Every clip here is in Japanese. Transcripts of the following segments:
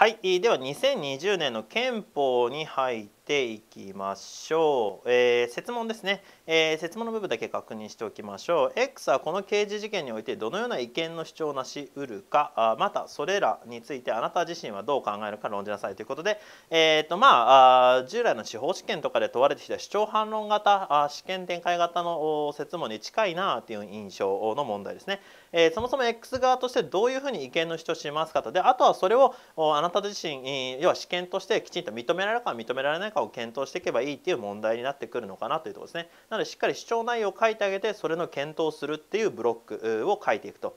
はい、では2020年の憲法に入ってていきましょう、えー、説問ですね、えー、説問の部分だけ確認しておきましょう X はこの刑事事件においてどのような意見の主張なし得るかあまたそれらについてあなた自身はどう考えるか論じなさいということで、えーとまあ、従来の司法試験とかで問われてきた主張反論型あ試験展開型の説問に近いなという印象の問題ですね、えー、そもそも X 側としてどういうふうに意見の主張しますかとであとはそれをあなた自身要は試験としてきちんと認められるか認められないかかを検討していけばいいっていう問題になってくるのかなというところですねなのでしっかり主張内容を書いてあげてそれの検討するっていうブロックを書いていくと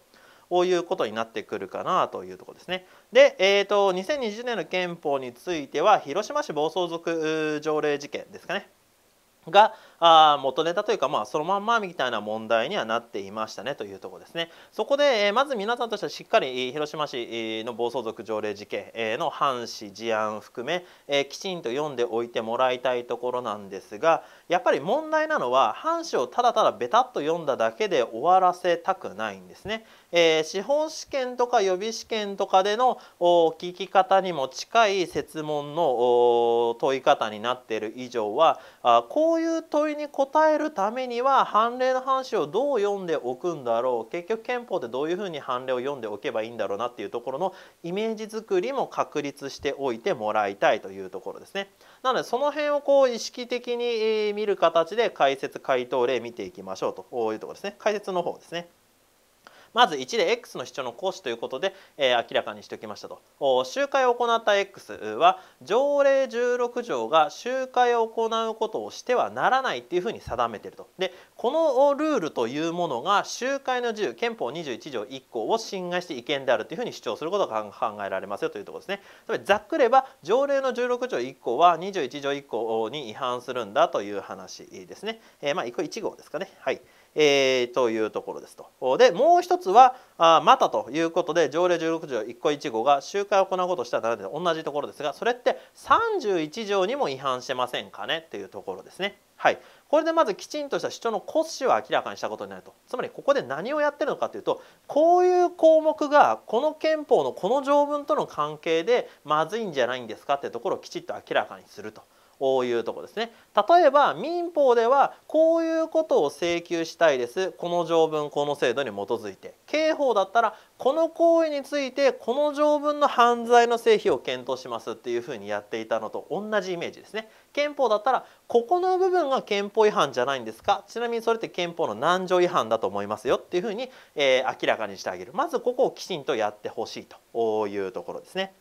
こういうことになってくるかなというとこですね。で、えーと2020年の憲法については広島市暴走族条例事件ですかねが元ネタというか、まあ、そのまんまみたいな問題にはなっていましたねというところですね。そこで、えー、まず皆さんとしてはしっかり広島市の暴走族条例事件の反死事案含め、えー、きちんと読んでおいてもらいたいところなんですが、やっぱり問題なのは藩士をただただベタっと読んだだけで終わらせたくないんですね。えー、資本試験とか予備試験とかでの聞き方にも近い設問の問い方になっている以上はあこういう問いに答えるためには判例の藩紙をどう読んでおくんだろう結局憲法でどういうふうに判例を読んでおけばいいんだろうなっていうところのイメージ作りも確立しておいてもらいたいというところですね。なのでその辺をこう意識的に見る形で解説回答例見ていきましょうというところですね解説の方ですね。まず1で X の主張の行使ということで、えー、明らかにしておきましたと集会を行った X は条例16条が集会を行うことをしてはならないっていうふうに定めているとでこのルールというものが集会の自由憲法21条1項を侵害して違憲であるというふうに主張することが考えられますよというところですねざっくれば条例の16条1項は21条1項に違反するんだという話ですね、えー、まあ1号ですかねはい。えー、というところですと。でもう一つはあまたということで条例16条1項1号が集会を行うことしたらなで同じところですがそれって31条にも違反してませんかねというところですね。はい、これでまずきちんとした主張の骨子を明らかにしたことになるとつまりここで何をやってるのかというとこういう項目がこの憲法のこの条文との関係でまずいんじゃないんですかってところをきちっと明らかにすると。こういうとこですね例えば民法ではこういうことを請求したいですこの条文この制度に基づいて刑法だったらこの行為についてこの条文の犯罪の成否を検討しますっていうふうにやっていたのと同じイメージですね憲法だったらここの部分が憲法違反じゃないんですかちなみにそれって憲法の何条違反だと思いますよっていうふうに、えー、明らかにしてあげるまずここをきちんとやってほしいというところですね。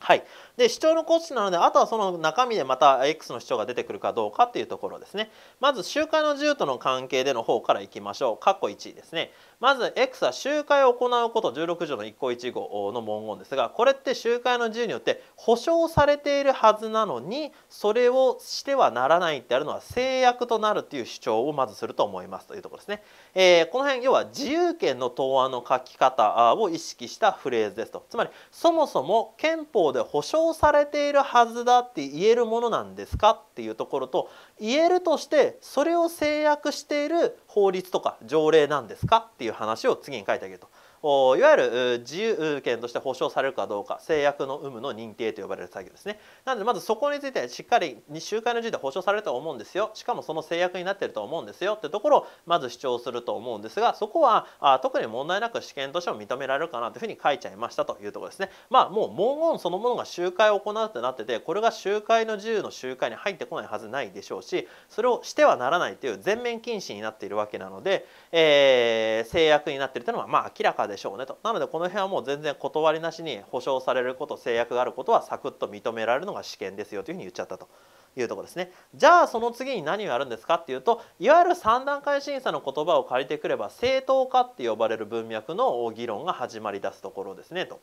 はい、で主張のコストなのであとはその中身でまた X の主張が出てくるかどうかっていうところですねまず周回の自由との関係での方からいきましょう括弧1ですねまず X は集会を行うこと16条の1項1号の文言ですがこれって集会の自由によって保障されているはずなのにそれをしてはならないってあるのは制約となるという主張をまずすると思いますというところですね。えー、この辺要は自由権の答案の書き方を意識したフレーズですとつまりそもそも憲法で保障されているはずだって言えるものなんですかっていうところと言えるとしてそれを制約している法律とか条例なんですかっていう話を次に書いてあげるといわゆる自由権として保障されるかどうか制約の有無の認定と呼ばれる作業ですねなのでまずそこについてしっかり集会の自由で保障されると思うんですよしかもその制約になっていると思うんですよってところをまず主張すると思うんですがそこは特に問題なく試験としても認められるかなというふうに書いちゃいましたというところですねまあもう文言そのものが集会を行うとなっててこれが集会の自由の集会に入ってこないはずないでしょうしそれをしてはならないという全面禁止になっているわけなので、えー、制約になっているというのはまあ明らかででしょうねとなのでこの辺はもう全然断りなしに保証されること制約があることはサクッと認められるのが試験ですよというふうに言っちゃったと。いうとこですねじゃあその次に何をやるんですかっていうといわゆる3段階審査の言葉を借りてくれば正当化って呼ばれる文脈の議論が始まりだすところですねと。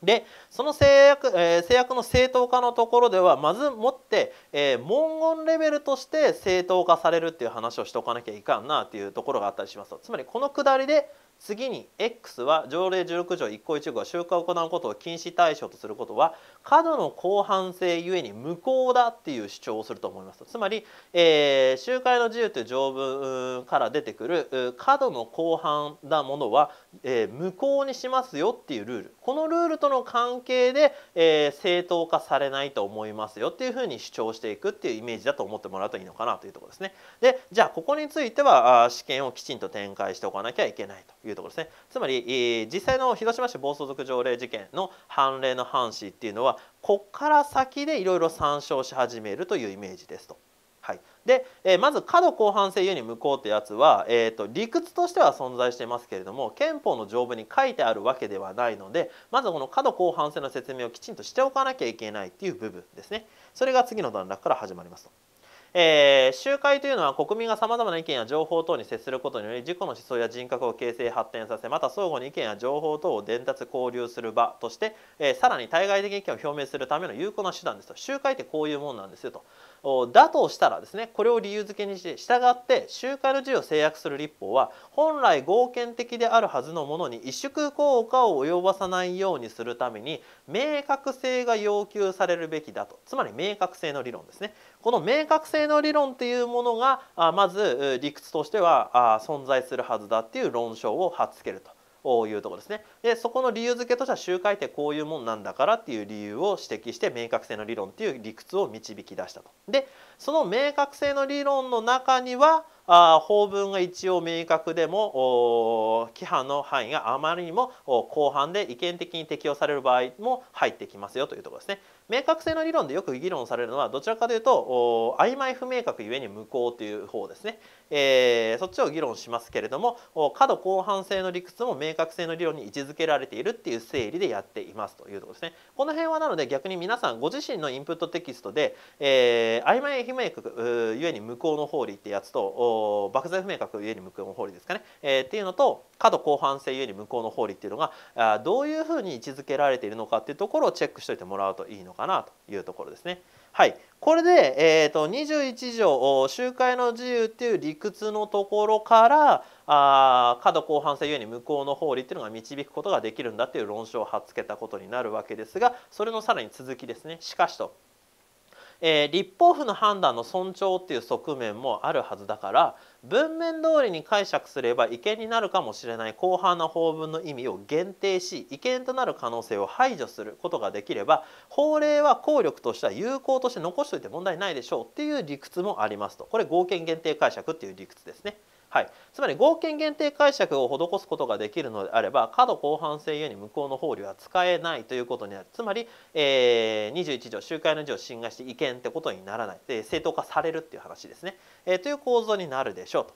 でその制約,、えー、制約の正当化のところではまずもって、えー、文言レベルとして正当化されるっていう話をしておかなきゃいかんなっていうところがあったりしますつまりこのくだりで次に X は条例16条1項1号集会を行うことを禁止対象とすることは過度の広範性ゆえに無効だっていう主張をすると思いますつまり、えー、集会の自由という条文から出てくる過度の広範なものは、えー、無効にしますよっていうルールこのルールとの関係で、えー、正当化されないと思いますよっていうふうに主張していくっていうイメージだと思ってもらうといいのかなというところですねでじゃあここについては試験をきちんと展開しておかなきゃいけないというところですねつまり実際の広島市暴走族条例事件の判例の判子っていうのはこっから先でいろいろ参照し始めるというイメージですと。はい、で、えまず過度広範性えに無効ってやつは、えーと、理屈としては存在してますけれども憲法の条文に書いてあるわけではないのでまずこの過度広範性の説明をきちんとしておかなきゃいけないっていう部分ですねそれが次の段落から始まりますと。えー、集会というのは国民がさまざまな意見や情報等に接することにより自己の思想や人格を形成発展させまた相互に意見や情報等を伝達交流する場として、えー、さらに対外的意見を表明するための有効な手段ですと集会ってこういうもんなんですよとだとしたらですねこれを理由付けにして従って集会の自由を制約する立法は本来合憲的であるはずのものに萎縮効果を及ばさないようにするために明確性が要求されるべきだとつまり明確性の理論ですねこの明確性の理論っていうものがまず理屈としては存在するはずだっていう論証を貼っつけると。いうとこですねでそこの理由付けとしては周回ってこういうもんなんだからっていう理由を指摘して明確性の理論っていう理屈を導き出したと。でその明確性の理論の中にはあ法文が一応明確でも規範の範囲があまりにも広範で違憲的に適用される場合も入ってきますよというところですね。明確性の理論でよく議論されるのはどちらかというと曖昧不明確ゆえに無効という方ですね、えー、そっちを議論しますけれども過度広範性の理屈も明確性の理論に位置づけられているっていう整理でやっていますというところですね。この辺はなので逆に皆さんご自身のインプットテキストで、えー、曖昧不明確ゆえに向こうの法理ってやつと莫大不明確ゆえに無効の法理ですかね、えー、っていうのと過度広範性ゆえに向こうの法理っていうのがあどういうふうに位置づけられているのかっていうところをチェックしておいてもらうといいのかなというところですね。はい、これで、えーと、21条集会の自由っていう理屈のところからあ過度広範性ゆえに向こうの法理っていうのが導くことができるんだっていう論証を貼っつけたことになるわけですがそれのさらに続きですねしかしとえー、立法府の判断の尊重っていう側面もあるはずだから文面通りに解釈すれば違憲になるかもしれない広範な法文の意味を限定し違憲となる可能性を排除することができれば法令は効力としては有効として残しておいて問題ないでしょうっていう理屈もありますとこれ合憲限定解釈っていう理屈ですね。はい、つまり合憲限定解釈を施すことができるのであれば過度広範性ゆえに無効の法では使えないということになるつまり、えー、21条集会の字を侵害して違憲ってことにならない、で正当化されるっていう話ですね、えー、という構造になるでしょうと。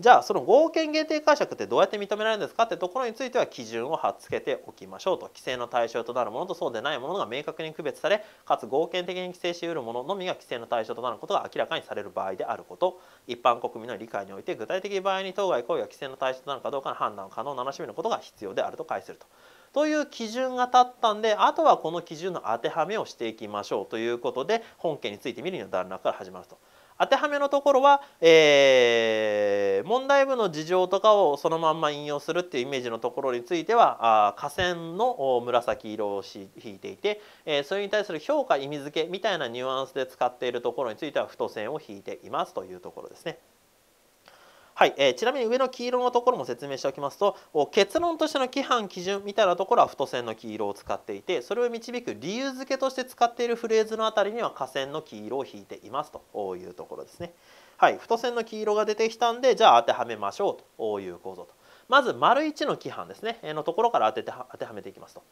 じゃあその合憲限定解釈ってどうやって認められるんですかってところについては基準を貼っつけておきましょうと規制の対象となるものとそうでないものが明確に区別されかつ合憲的に規制しうるもののみが規制の対象となることが明らかにされる場合であること一般国民の理解において具体的場合に当該行為が規制の対象なのかどうかの判断を可能ならしめることが必要であると解すると。という基準が立ったんであとはこの基準の当てはめをしていきましょうということで本件について見るには段落から始まると。当てはめのところは、えー、問題部の事情とかをそのまんま引用するっていうイメージのところについてはあ下線の紫色を引いていて、えー、それに対する評価意味付けみたいなニュアンスで使っているところについては太線を引いていますというところですね。はい、えー、ちなみに上の黄色のところも説明しておきますと結論としての規範基準みたいなところは太線の黄色を使っていてそれを導く理由付けとして使っているフレーズのあたりには下線の黄色を引いていますというところですね。はい、太線の黄色が出てきたんでじゃあ当てはめましょうという構造と。まず丸1の規範ですねのところから当てて当てはめていきますと。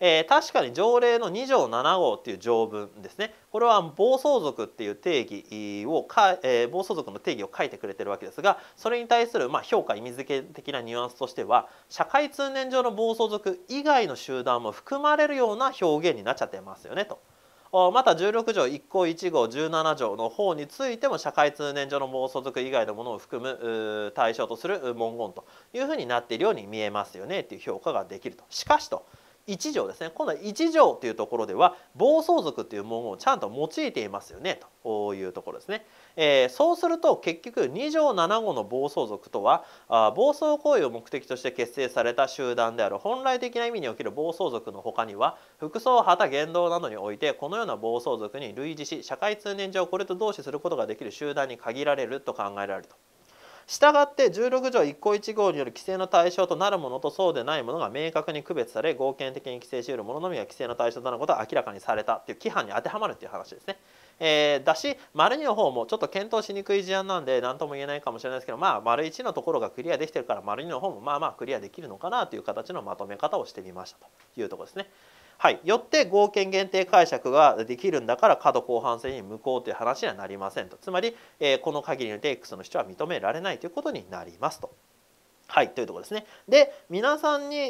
えー、確かに条例の2条7号っていう条文ですねこれは暴走族っていう定義をか、えー、暴走族の定義を書いてくれてるわけですがそれに対するまあ評価意味付け的なニュアンスとしては社会通念上の暴走族以外の集団も含まれるような表現になっちゃってますよねと。また16条1項1号17条の方についても社会通念上の妄想族以外のものを含む対象とする文言というふうになっているように見えますよねっていう評価ができると。しかしと1条ですね今度は1条というところでは暴走族という文言をちゃんと用いていますよねというところですね、えー、そうすると結局2条7号の暴走族とはあ暴走行為を目的として結成された集団である本来的な意味における暴走族の他には服装旗言動などにおいてこのような暴走族に類似し社会通念上これと同視することができる集団に限られると考えられると従って16条1項1号による規制の対象となるものとそうでないものが明確に区別され合憲的に規制し得るもののみが規制の対象となることは明らかにされたという規範に当てはまるという話ですね。えー、だし丸2の方もちょっと検討しにくい事案なんで何とも言えないかもしれないですけどまあ丸1のところがクリアできてるから丸2の方もまあまあクリアできるのかなという形のまとめ方をしてみましたというとこですね。はい、よって合憲限定解釈ができるんだから過度後半戦に無効という話にはなりませんとつまり、えー、この限りの定いて X の主張は認められないということになりますと。はいというところですね。で皆さんに、え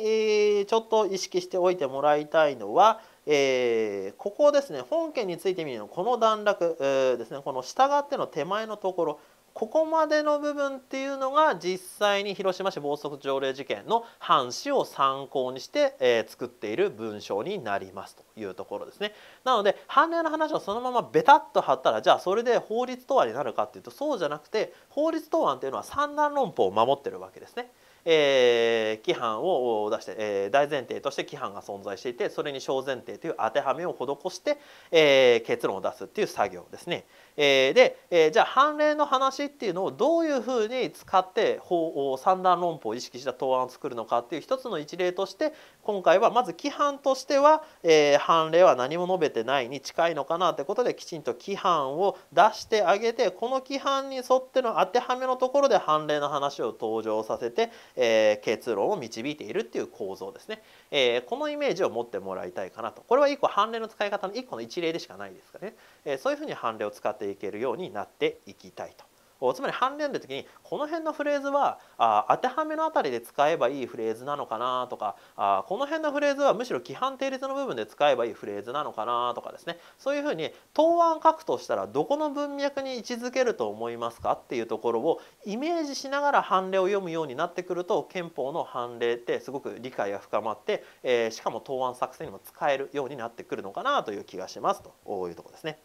ー、ちょっと意識しておいてもらいたいのは、えー、ここですね本件について見るのこの段落、えー、ですねこの従っての手前のところここまでの部分っていうのが実際に広島市暴走条例事件の藩士を参考にして、えー、作っている文章になりますというところですね。なので判例の話をそのままベタっと貼ったらじゃあそれで法律答案になるかっていうとそうじゃなくて法律答案っていうのは三段論法を守ってるわけですね。えー、規範を出して、えー、大前提として規範が存在していてそれに小前提という当てはめを施して、えー、結論を出すっていう作業ですね。えー、で、えー、じゃあ判例の話っていうのをどういうふうに使って法三段論法を意識した答案を作るのかっていう一つの一例として、今回はまず規範としては、えー、判例は何も述べてないに近いのかなということできちんと規範を出してあげてこの規範に沿っての当てはめのところで判例の話を登場させて、えー、結論を導いているっていう構造ですね、えー、このイメージを持ってもらいたいかなとこれは1個判例の使い方の1個の一例でしかないですかね、えそういうふうに判例を使っていけるようになっていきたいと。つまり判例の時にこの辺のフレーズはあ当てはめのあたりで使えばいいフレーズなのかなとかあこの辺のフレーズはむしろ規範定律の部分で使えばいいフレーズなのかなとかですねそういうふうに答案書くとしたらどこの文脈に位置づけると思いますかっていうところをイメージしながら判例を読むようになってくると憲法の判例ってすごく理解が深まって、えー、しかも答案作成にも使えるようになってくるのかなという気がしますというとこですね。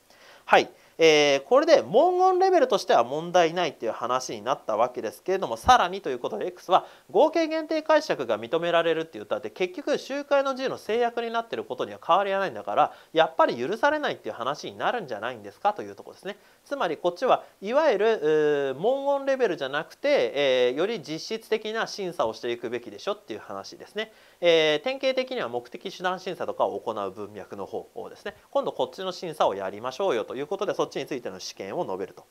はいえー、これで文言レベルとしては問題ないっていう話になったわけですけれどもさらにということで X は合計限定解釈が認められるって言ったって結局集会の自由の制約になってることには変わりはないんだからやっぱり許されないっていう話になるんじゃないんですかというとこですね。つまりこっちはいわゆる文言レベルじゃなくて、えー、より実質的な審査をしていくべきでしょっていう話ですね、えー、典型的には目的手段審査とかを行う文脈の方をですね今度こっちの審査をやりましょうよということでそっちについての試験を述べると。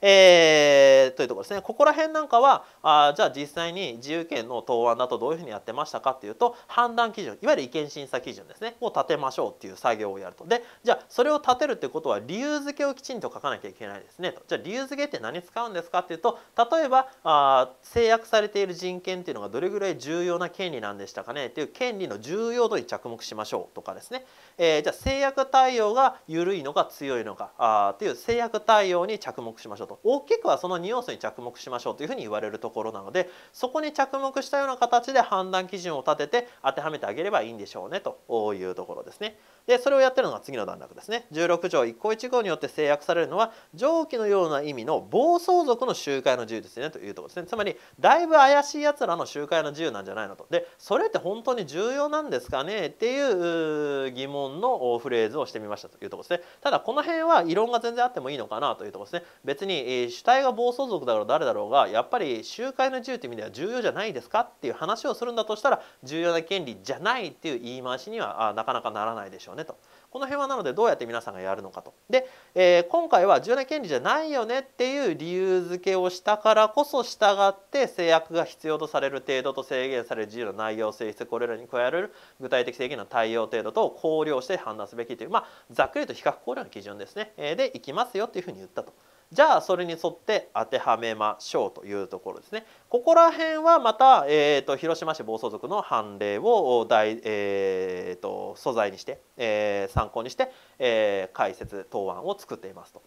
えー、というところですねここら辺なんかはあじゃあ実際に自由権の答案だとどういうふうにやってましたかっていうと判断基準いわゆる意見審査基準ですねを立てましょうっていう作業をやるとでじゃあそれを立てるってことは理由付けをきちんと書かなきゃいけないですねとじゃあ理由付けって何使うんですかっていうと例えばあ制約されている人権っていうのがどれぐらい重要な権利なんでしたかねっていう権利の重要度に着目しましょうとかですね、えー、じゃあ制約対応が緩いのか強いのかあっていう制約対応に着目しましょうと大きくはその2要素に着目しましょうというふうに言われるところなのでそこに着目したような形で判断基準を立てて当てはめてあげればいいんでしょうねというところですね。でそれをやってるのが次の段落ですね。16条1項1号によって制約されるのは上記のような意味の暴走族の集会の自由ですねというところですね。つまりだいぶ怪しいやらの集会の自由なんじゃないのと。でそれって本当に重要なんですかねっていう疑問のフレーズをしてみましたというところですね。ただこの辺は異論が全然あってもいいのかなというところですね。別に主体が暴走族だろう誰だろうがやっぱり集会の自由って意味では重要じゃないですかっていう話をするんだとしたら重要な権利じゃないっていう言い回しにはなかなかならないでしょうねと。この辺はなのでどうやって皆さんがやるのかと。で、えー、今回は重要な権利じゃないよねっていう理由付けをしたからこそ従って制約が必要とされる程度と制限される自由の内容性質これらに加えられる具体的制限の対応程度と考慮して判断すべきというまあざっくりと比較考慮の基準ですね、えー、でいきますよっていうふうに言ったと。じゃあそれに沿って当てはめましょうというところですね。ここら辺はまた、えーと、広島市暴走族の判例を大、えーと、素材にして、えー、参考にして、えー、解説答案を作っていますと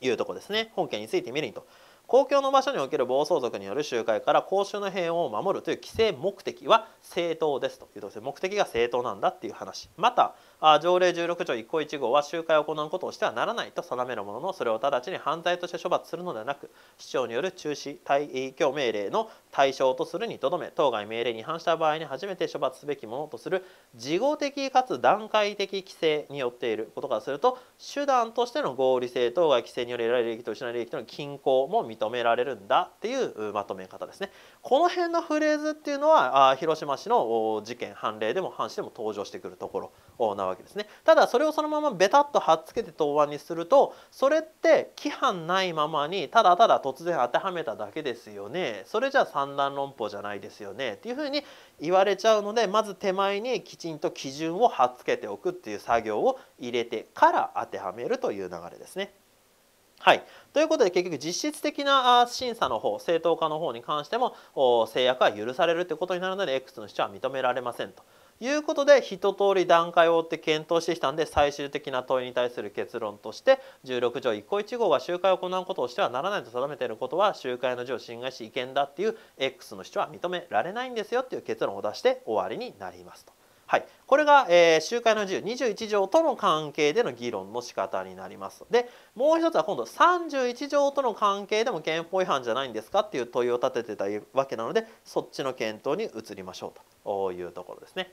いうところですね。本件について見るにと。公共の場所における暴走族による集会から公衆の平穏を守るという規制目的は正当ですというと目的が正当なんだっていう話また条例16条1項1号は集会を行うことをしてはならないと定めるもののそれを直ちに犯罪として処罰するのではなく市長による中止退去命令の対象とするにとどめ当該命令に違反した場合に初めて処罰すべきものとする事後的かつ段階的規制によっていることからすると手段としての合理性当該規制により得られる利益と失われる利益との均衡も認められるんだっていうまとめ方ですね。この辺のフレーズっていうのは広島市の事件判例でも反市でも登場してくるところなわけです。けですねただそれをそのままベタっと貼っつけて答案にするとそれって規範ないままにただただ突然当てはめただけですよねそれじゃあ三段論法じゃないですよねっていうふうに言われちゃうのでまず手前にきちんと基準を貼っつけておくっていう作業を入れてから当てはめるという流れですね。はい、ということで結局実質的な審査の方正当化の方に関しても制約は許されるということになるので X の主張は認められませんと。いうことで一通り段階を追って検討してきたんで最終的な問いに対する結論として16条1項1号が集会を行うことをしてはならないと定めていることは集会の自を侵害し違憲だっていう X の主張は認められないんですよっていう結論を出して終わりになりますと。はい、これが、えー、集会の自由21条との関係での議論の仕方になります。でもう一つは今度31条との関係でも憲法違反じゃないんですかっていう問いを立ててたわけなのでそっちの検討に移りましょうというところですね。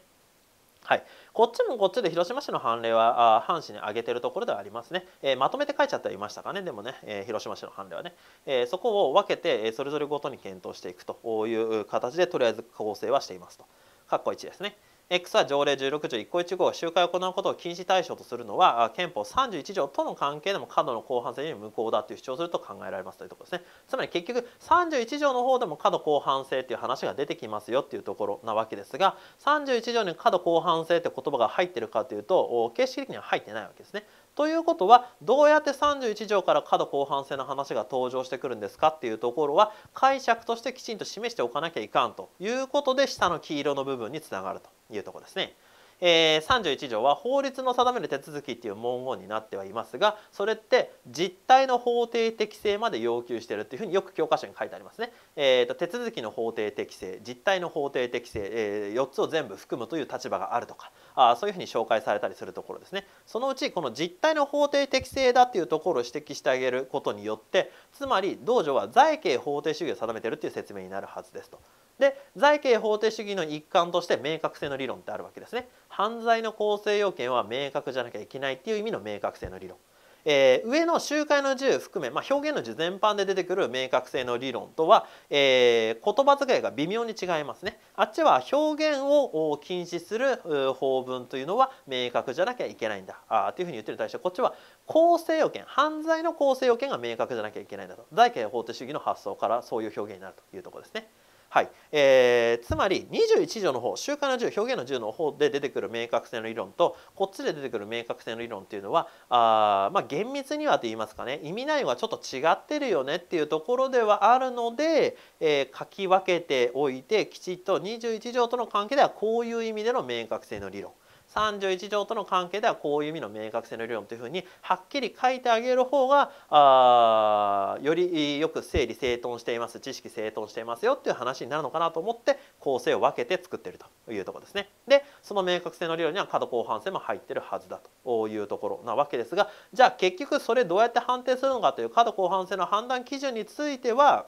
はい、こっちもこっちで広島市の判例はあ阪神に上げてるところではありますね、えー、まとめて書いちゃってはいましたかねでもね、えー、広島市の判例はね、えー、そこを分けてそれぞれごとに検討していくという形でとりあえず構成はしていますと括弧1ですね。X は条例16条1項1号集会を行うことを禁止対象とするのは憲法31条との関係でも過度の広範性に無効だという主張すると考えられますというところですねつまり結局31条の方でも過度広範性という話が出てきますよっていうところなわけですが31条に過度広範性って言葉が入ってるかというと形式的には入ってないわけですねということはどうやって31条から過度後半性の話が登場してくるんですかっていうところは解釈としてきちんと示しておかなきゃいかんということで下の黄色の部分につながるというところですね。えー、31条は法律の定める手続きっていう文言になってはいますがそれって実態の法定適正まで要求してるっていうふうによく教科書に書いてありますね、えーと、手続きの法定適正実態の法定適正、えー、4つを全部含むという立場があるとかあそういうふうに紹介されたりするところですねそのうちこの実態の法定適正だっていうところを指摘してあげることによってつまり道場は財形法定主義を定めてるっていう説明になるはずですと。で財形法定主義の一環として明確性の理論ってあるわけですね。犯罪の構成要件は明確じゃなきゃいけないっていう意味の明確性の理論。えー、上の集会の自含め、まあ、表現の自全般で出てくる明確性の理論とは、えー、言葉遣いが微妙に違いますねあっちは表現を禁止する法文というのは明確じゃなきゃいけないんだあというふうに言ってる対象こっちは構成要件犯罪の構成要件が明確じゃなきゃいけないんだと財刑法定主義の発想からそういう表現になるというところですね。はいえー、つまり21条の方習慣の10表現の10の方で出てくる明確性の理論とこっちで出てくる明確性の理論っていうのはあ、まあ、厳密にはと言いますかね意味内容はちょっと違ってるよねっていうところではあるので、えー、書き分けておいてきちっと21条との関係ではこういう意味での明確性の理論31条との関係ではこういう意味の明確性の理論というふうにはっきり書いてあげる方があよりよく整理整頓しています知識整頓していますよっていう話になるのかなと思って構成を分けて作ってるというとこですね。でその明確性の理論には過度広範性も入ってるはずだというところなわけですがじゃあ結局それどうやって判定するのかという過度広範性の判断基準については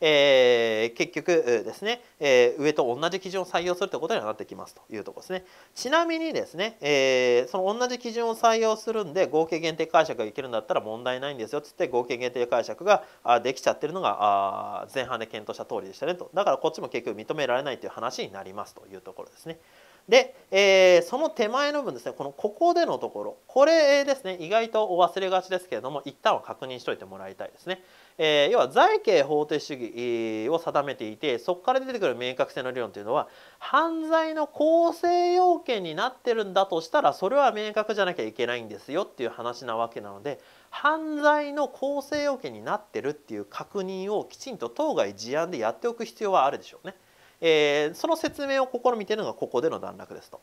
えー、結局ですね、えー、上と同じ基準を採用するということにはなってきますというとこですね。ちなみにですね、えー、その同じ基準を採用するんで合計限定解釈がいけるんだったら問題ないんですよっつって合計限定解釈ができちゃってるのが前半で検討した通りでしたねとだからこっちも結局認められないという話になりますというところですね。で、えー、その手前の部分ですねこのここでのところこれですね意外とお忘れがちですけれども一旦は確認しておいてもらいたいですね、えー、要は財刑法定主義を定めていてそこから出てくる明確性の理論というのは犯罪の構成要件になってるんだとしたらそれは明確じゃなきゃいけないんですよっていう話なわけなので犯罪の構成要件になってるっていう確認をきちんと当該事案でやっておく必要はあるでしょうね。えー、その説明を試みているのがここでの段落ですと。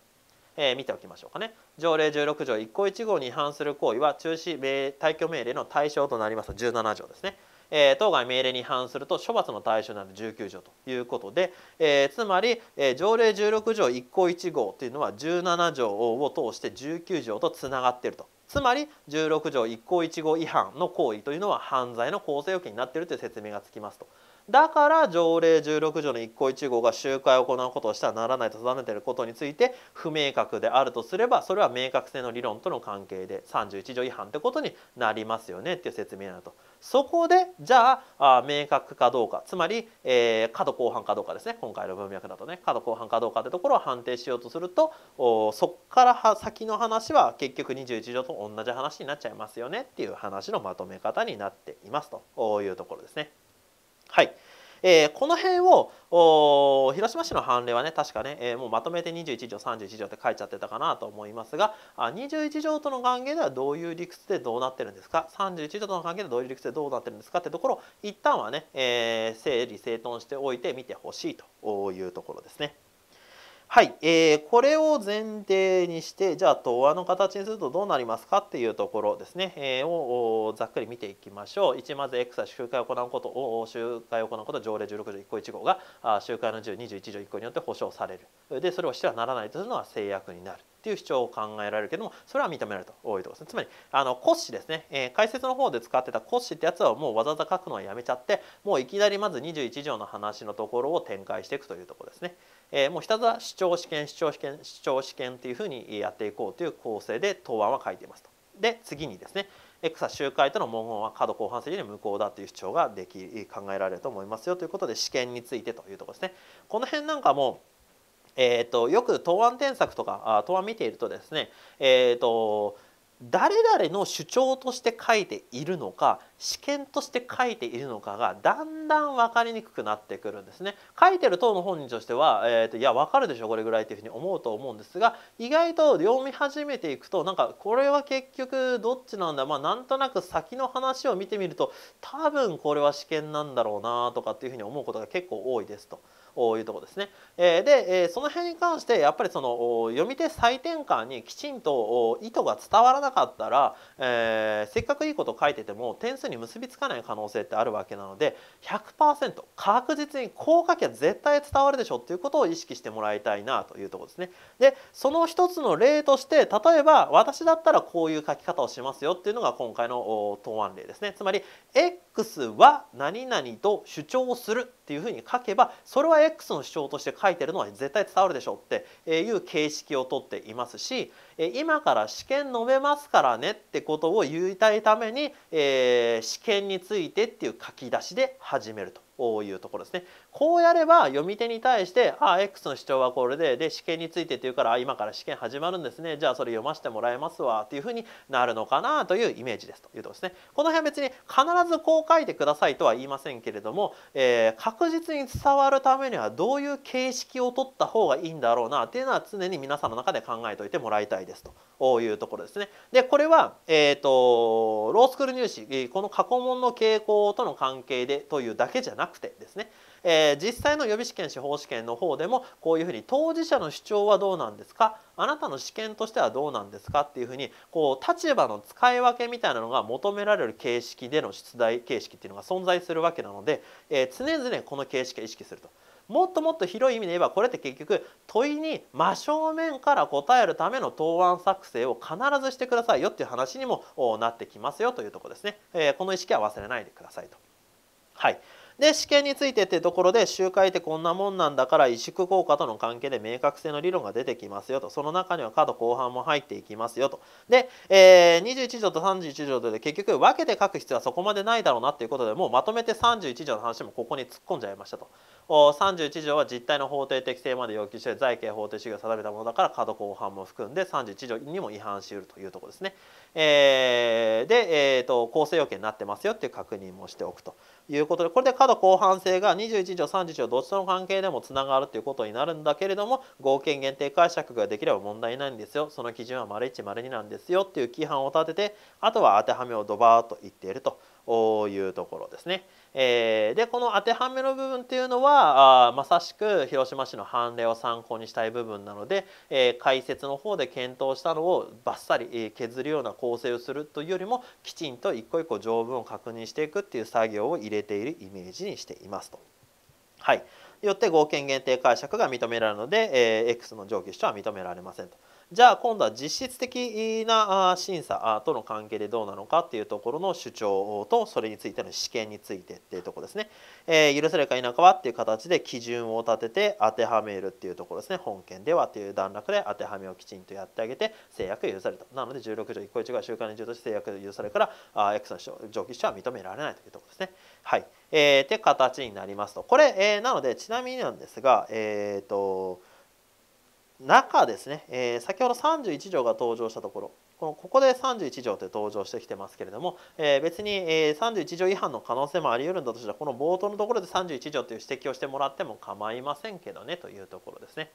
えー、見ておきましょうかね条例16条1項1号に違反する行為は中止命退去命令の対象となります17条ですね、えー、当該命令に違反すると処罰の対象になる19条ということで、えー、つまり、えー、条例16条1項1号というのは17条を通して19条とつながっているとつまり16条1項1号違反の行為というのは犯罪の構成要件になっているという説明がつきますと。だから条例16条の1項1号が集会を行うことをしてはならないと定めていることについて不明確であるとすればそれは明確性の理論との関係で31条違反ってことになりますよねっていう説明になると。そこでじゃあ明確かどうかつまり、えー、度後半かどうかですね今回の文脈だとね過度後半かどうかってところを判定しようとするとおそこから先の話は結局21条と同じ話になっちゃいますよねっていう話のまとめ方になっていますというところですね。はい。えー、この辺を広島市の判例はね確かね、えー、もうまとめて21条31条って書いちゃってたかなと思いますがあ21条との関係ではどういう理屈でどうなってるんですか31条との関係でどういう理屈でどうなってるんですかってところ一旦はね、えー、整理整頓しておいて見てほしいというところですね。はい、えー、これを前提にしてじゃあ東亜の形にするとどうなりますかっていうところですね、えー、をざっくり見ていきましょう一まず X は集会を行うことを集会を行うこと条例16条1項1号が集会の1021条1項によって保障されるでそれをしてはならないというのは制約になるっていう主張を考えられるけどもそれは認められると多いところですねつまりあの骨子ですね、えー、解説の方で使ってた骨子ってやつはもうわざわざ書くのはやめちゃってもういきなりまず21条の話のところを展開していくというところですね。えー、もうひたすら主張試験主張試験主張試験というふうにやっていこうという構成で答案は書いていますと。で次にですね X は集会との文言は過度広範的に無効だという主張ができ考えられると思いますよということで試験についてというところですね。この辺なんかもえーと、よく答案添削とか答案見ているとですね、えーと誰々の主張として書いているのか試験として書いているのかがだんだん分かりにくくなってくるんですね。書いてる党の本人としては、えーと、いや分かるでしょこれぐらいっていうふうに思うと思うんですが意外と読み始めていくとなんかこれは結局どっちなんだまあなんとなく先の話を見てみると多分これは試験なんだろうなとかっていうふうに思うことが結構多いですと。いうとこですね。でその辺に関してやっぱりその読み手採点感にきちんと意図が伝わらなかったら、えー、せっかくいいこと書いてても点数に結びつかない可能性ってあるわけなので100%確実にこう書きゃ絶対伝わるでしょっていうことを意識してもらいたいなというとこですね。でその一つの例として例えば私だったらこういう書き方をしますよっていうのが今回の答案例ですね。つまり X は何々と主張するっていうふうに書けばそれは X の主張として書いてるのは絶対伝わるでしょうっていう形式をとっていますし今から試験述べますからねってことを言いたいために、えー、試験についてっていう書き出しで始めるというところですね。こうやれば読み手に対して「あ X の主張はこれで」で試験についてっていうから「今から試験始まるんですねじゃあそれ読ませてもらえますわ」っていうふうになるのかなというイメージですというとこですね。この辺は別に必ずこう書いてくださいとは言いませんけれども、えー、確実に伝わるためにはどういう形式を取った方がいいんだろうなっていうのは常に皆さんの中で考えておいてもらいたいいですというところですね。でこれは、えーと、ロースクール入試この過去問の傾向との関係でというだけじゃなくてですね、えー、実際の予備試験司法試験の方でもこういうふうに当事者の主張はどうなんですかあなたの試験としてはどうなんですかっていうふうにこう立場の使い分けみたいなのが求められる形式での出題形式っていうのが存在するわけなので、えー、常々この形式を意識すると。もっともっと広い意味で言えばこれって結局問いに真正面から答えるための答案作成を必ずしてくださいよっていう話にもなってきますよというところですね、えー、この意識は忘れないでくださいと。はいで試験についてってところで集会ってこんなもんなんだから萎縮効果との関係で明確性の理論が出てきますよとその中には過度後半も入っていきますよとで、えー、21条と31条で結局分けて書く必要はそこまでないだろうなっていうことでもうまとめて31条の話もここに突っ込んじゃいましたと31条は実態の法定適正まで要求して財刑法定主義を定めたものだから過度公判も含んで31条にも違反しうるというところですね。えー、で、えーと、構成要件になってますよっていう確認もしておくということでこれで過度公判性が21条31条どっちとの関係でもつながるということになるんだけれども合憲限定解釈ができれば問題ないんですよその基準は丸1丸2なんですよっていう規範を立ててあとは当てはめをドバーッと言っているというところですね。えー、でこの当てはめの部分っていうのはあまさしく広島市の判例を参考にしたい部分なので、えー、解説の方で検討したのをばっさり削るような構成をするというよりもきちんと一個一個条文を確認していくっていう作業を入れているイメージにしていますと。はい、よって合憲限定解釈が認められるので、えー、X の上記主張は認められませんと。じゃあ今度は実質的な審査との関係でどうなのかっていうところの主張とそれについての試験についてっていうところですね、えー、許せるか否かはっていう形で基準を立てて当てはめるっていうところですね本件ではという段落で当てはめをきちんとやってあげて制約許されたなので16条1項1が週刊に従として制約許されるからあ X の上記主張は認められないというところですねはい、えー、って形になりますとこれ、えー、なのでちなみになんですがえっ、ー、と中ですね、えー、先ほど31条が登場したところこのここで31条って登場してきてますけれども、えー、別に、えー、31条違反の可能性もあり得るんだとしたらこの冒頭のところで31条という指摘をしてもらっても構いませんけどねというところですね。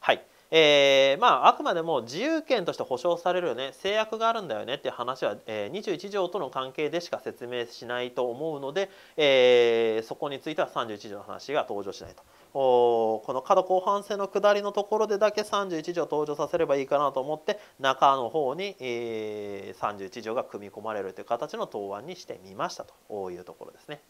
はいえー、まあ、あくまでも自由権として保障されるよね制約があるんだよねっていう話は、えー、21条との関係でしか説明しないと思うので、えー、そこについては31条の話が登場しないとおこの角後半線の下りのところでだけ31条登場させればいいかなと思って中の方に、えー、31条が組み込まれるという形の答案にしてみましたというところですね。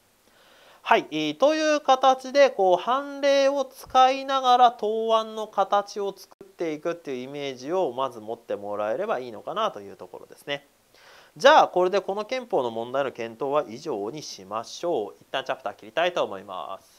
はい、えー、という形でこう判例を使いながら答案の形を作っていくっていうイメージをまず持ってもらえればいいのかなというところですね。じゃあこれでこの憲法の問題の検討は以上にしましょう。一旦チャプター切りたいと思います。